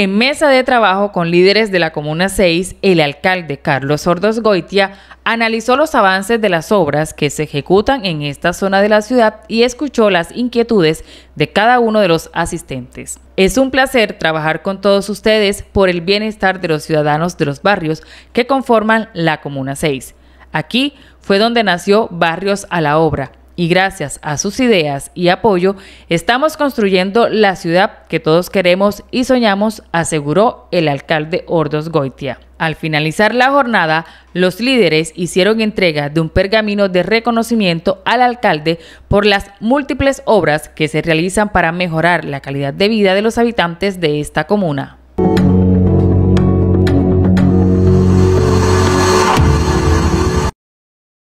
En mesa de trabajo con líderes de la Comuna 6, el alcalde Carlos Sordos Goitia analizó los avances de las obras que se ejecutan en esta zona de la ciudad y escuchó las inquietudes de cada uno de los asistentes. Es un placer trabajar con todos ustedes por el bienestar de los ciudadanos de los barrios que conforman la Comuna 6. Aquí fue donde nació Barrios a la Obra, y gracias a sus ideas y apoyo estamos construyendo la ciudad que todos queremos y soñamos, aseguró el alcalde Ordos Goitia. Al finalizar la jornada, los líderes hicieron entrega de un pergamino de reconocimiento al alcalde por las múltiples obras que se realizan para mejorar la calidad de vida de los habitantes de esta comuna.